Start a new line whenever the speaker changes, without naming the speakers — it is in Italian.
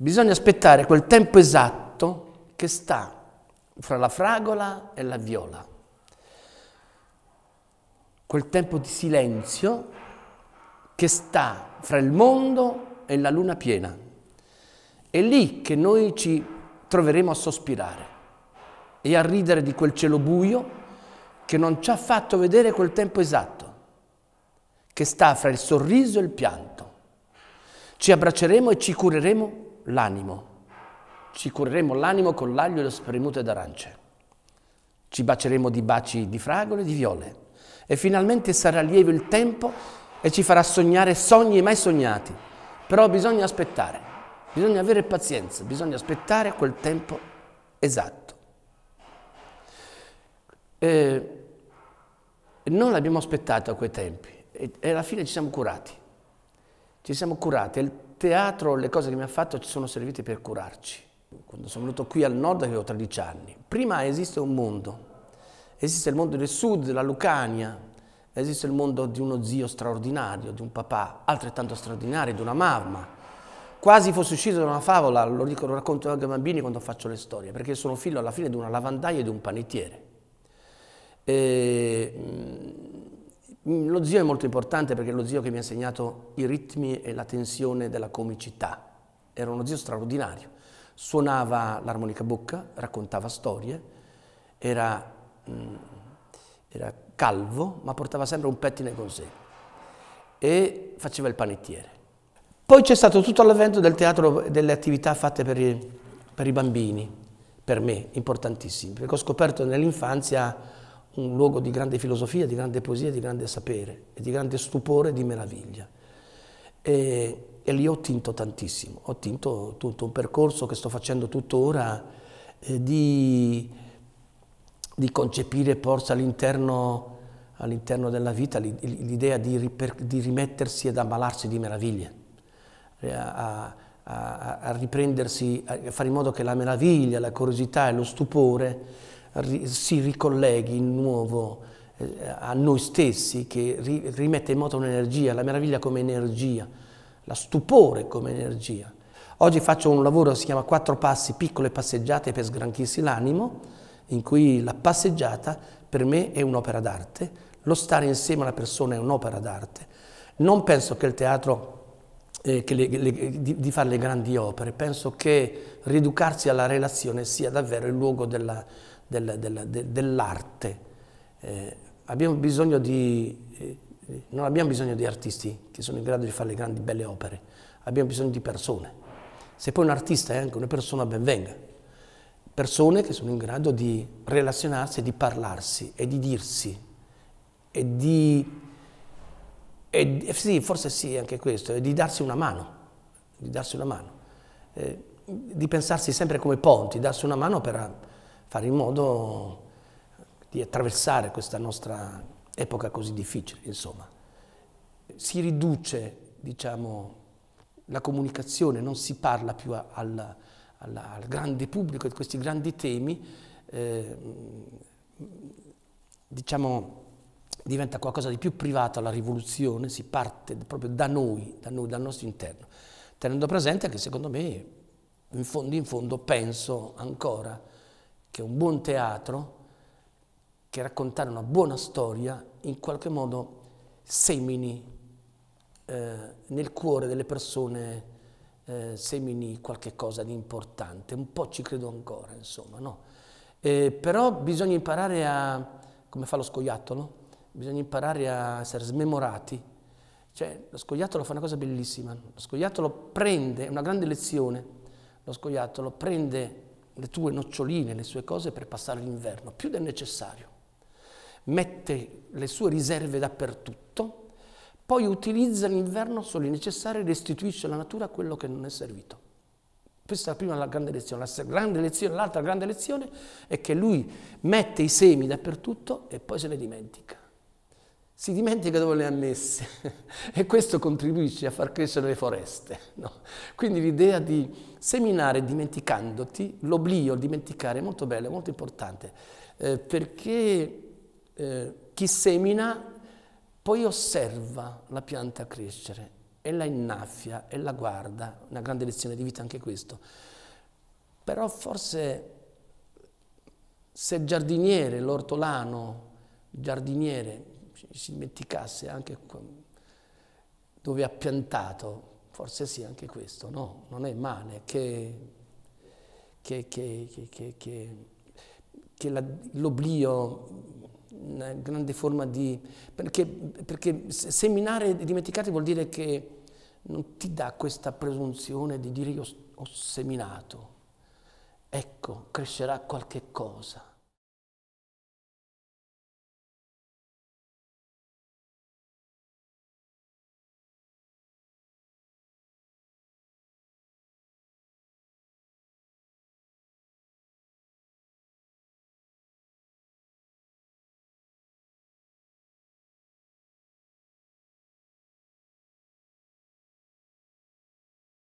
Bisogna aspettare quel tempo esatto che sta fra la fragola e la viola. Quel tempo di silenzio che sta fra il mondo e la luna piena. È lì che noi ci troveremo a sospirare e a ridere di quel cielo buio che non ci ha fatto vedere quel tempo esatto, che sta fra il sorriso e il pianto. Ci abbracceremo e ci cureremo l'animo. Ci cureremo l'animo con l'aglio e lo spremuto d'arance. Ci baceremo di baci di fragole e di viole. E finalmente sarà lieve il tempo e ci farà sognare sogni mai sognati. Però bisogna aspettare, bisogna avere pazienza, bisogna aspettare quel tempo esatto. E non l'abbiamo aspettato a quei tempi e alla fine ci siamo curati. Ci siamo curati è il teatro, le cose che mi ha fatto ci sono servite per curarci. Quando sono venuto qui al nord avevo 13 anni. Prima esiste un mondo. Esiste il mondo del sud, della Lucania, esiste il mondo di uno zio straordinario, di un papà altrettanto straordinario, di una mamma. Quasi fosse uscito da una favola, lo, dico, lo racconto anche ai bambini quando faccio le storie, perché sono figlio alla fine di una lavandaia e di un panettiere. E, mm, Mm, lo zio è molto importante perché è lo zio che mi ha insegnato i ritmi e la tensione della comicità. Era uno zio straordinario. Suonava l'armonica bocca, raccontava storie, era, mh, mm, era calvo, ma portava sempre un pettine con sé e faceva il panettiere. Poi c'è stato tutto l'avvento del teatro e delle attività fatte per i, per i bambini, per me, importantissimi, perché ho scoperto nell'infanzia un luogo di grande filosofia, di grande poesia, di grande sapere e di grande stupore e di meraviglia. E, e lì ho tinto tantissimo, ho tinto tutto un percorso che sto facendo tuttora eh, di, di, concepire forse porsi all'interno, della vita l'idea di, di, rimettersi ad ammalarsi di meraviglie, eh, a, a, a riprendersi, a fare in modo che la meraviglia, la curiosità e lo stupore si ricolleghi in nuovo eh, a noi stessi, che rimette in moto un'energia, la meraviglia come energia, la stupore come energia. Oggi faccio un lavoro che si chiama Quattro passi, piccole passeggiate per sgranchirsi l'animo, in cui la passeggiata per me è un'opera d'arte, lo stare insieme a una persona è un'opera d'arte. Non penso che il teatro eh, che le, le, di, di, fare le grandi opere, penso che rieducarsi alla relazione sia davvero il luogo della, del, del, de, dell'arte. Eh, abbiamo bisogno di, eh, non abbiamo bisogno di artisti che sono in grado di fare le grandi belle opere, abbiamo bisogno di persone. Se poi un artista è anche una persona, ben venga. Persone che sono in grado di relazionarsi, di parlarsi e di dirsi e di, e, eh, sì, forse sì, anche questo, e di darsi una mano, di darsi una mano. Eh, di pensarsi sempre come ponti, darsi una mano per, fare in modo di attraversare questa nostra epoca così difficile, insomma. Si riduce, diciamo, la comunicazione, non si parla più al, al, al grande pubblico di questi grandi temi, eh, diciamo, diventa qualcosa di più privato alla rivoluzione, si parte proprio da noi, da noi, dal nostro interno, tenendo presente che secondo me in fondo in fondo penso ancora che un buon teatro, che raccontare una buona storia, in qualche modo semini eh, nel cuore delle persone, eh, semini qualche cosa di importante. Un po' ci credo ancora, insomma, no? Eh, però bisogna imparare a, come fa lo scoiattolo, bisogna imparare a essere smemorati. Cioè, lo scoiattolo fa una cosa bellissima. Lo scoiattolo prende, è una grande lezione, lo scoiattolo prende le tue noccioline, le sue cose per passare l'inverno, più del necessario. Mette le sue riserve dappertutto, poi utilizza l'inverno solo il necessario e restituisce alla natura quello che non è servito. Questa è la prima la grande lezione. La grande lezione, l'altra grande lezione è che lui mette i semi dappertutto e poi se ne dimentica si dimentica dove le ha messe e questo contribuisce a far crescere le foreste. No? Quindi l'idea di seminare dimenticandoti, l'oblio, il dimenticare è molto bello, è molto importante, eh, perché eh, chi semina poi osserva la pianta crescere e la innaffia e la guarda, una grande lezione di vita anche questo. Però forse se il giardiniere, l'ortolano, il giardiniere si dimenticasse anche dove ha piantato, forse sì anche questo, no, non è male che, che, che, che l'oblio una grande forma di... Perché, perché, seminare dimenticare vuol dire che non ti dà questa presunzione di dire io ho seminato, ecco, crescerà qualche cosa.